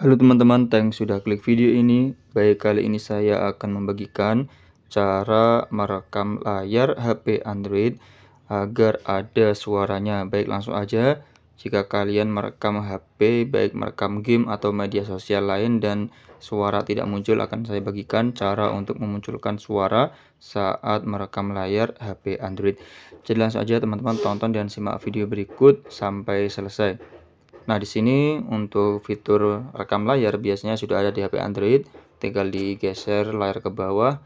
Halo teman-teman, thanks sudah klik video ini. Baik, kali ini saya akan membagikan cara merekam layar HP Android agar ada suaranya. Baik, langsung aja. Jika kalian merekam HP, baik merekam game atau media sosial lain dan suara tidak muncul, akan saya bagikan cara untuk memunculkan suara saat merekam layar HP Android. Jadi langsung aja teman-teman tonton dan simak video berikut sampai selesai. Nah, di sini untuk fitur rekam layar biasanya sudah ada di HP Android, tinggal digeser layar ke bawah.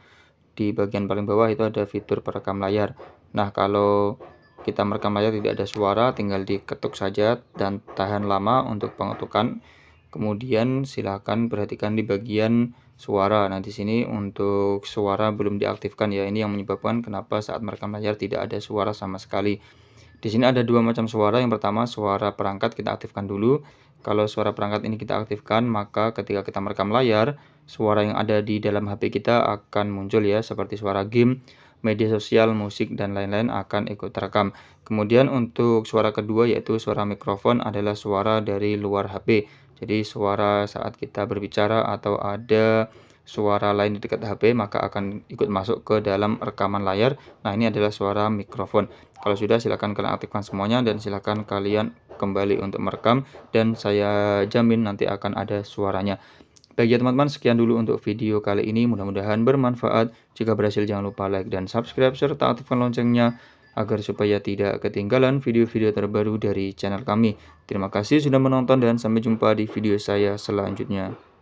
Di bagian paling bawah itu ada fitur perekam layar. Nah, kalau kita merekam layar tidak ada suara, tinggal diketuk saja dan tahan lama untuk pengetukan. Kemudian silahkan perhatikan di bagian suara. Nah, di sini untuk suara belum diaktifkan ya. Ini yang menyebabkan kenapa saat merekam layar tidak ada suara sama sekali. Di sini ada dua macam suara. Yang pertama suara perangkat kita aktifkan dulu. Kalau suara perangkat ini kita aktifkan, maka ketika kita merekam layar, suara yang ada di dalam HP kita akan muncul ya, seperti suara game, media sosial, musik, dan lain-lain akan ikut terekam. Kemudian untuk suara kedua yaitu suara mikrofon adalah suara dari luar HP. Jadi suara saat kita berbicara atau ada suara lain di dekat HP maka akan ikut masuk ke dalam rekaman layar nah ini adalah suara mikrofon kalau sudah silahkan kalian aktifkan semuanya dan silahkan kalian kembali untuk merekam dan saya jamin nanti akan ada suaranya Baik ya teman-teman, sekian dulu untuk video kali ini. Mudah-mudahan bermanfaat. Jika berhasil jangan lupa like dan subscribe serta aktifkan loncengnya agar supaya tidak ketinggalan video-video terbaru dari channel kami. Terima kasih sudah menonton dan sampai jumpa di video saya selanjutnya.